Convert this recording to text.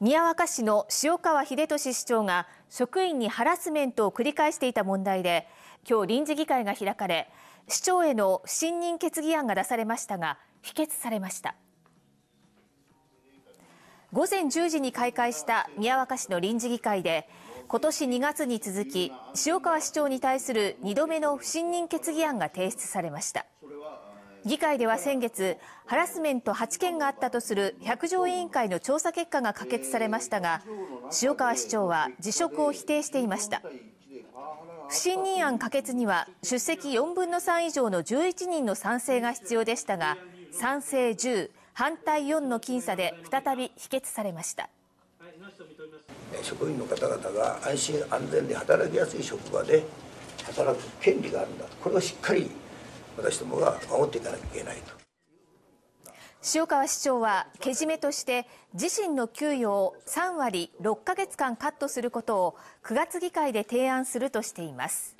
宮若市の塩川秀俊市長が職員にハラスメントを繰り返していた問題で今日臨時議会が開かれ市長への不信任決議案が出されましたが否決されました午前10時に開会した宮若市の臨時議会で今年2月に続き塩川市長に対する2度目の不信任決議案が提出されました議会では先月、ハラスメント8件があったとする百条委員会の調査結果が可決されましたが、塩川市長は辞職を否定していました。不信任案可決には出席4分の3以上の11人の賛成が必要でしたが、賛成10、反対4の僅差で再び否決されました。職員の方々が安心安全で働きやすい職場で働く権利があるんだ。これをしっかり私どもが守っていかなきゃいけないと。塩川市長はけじめとして自身の給与を3割6ヶ月間カットすることを9月議会で提案するとしています。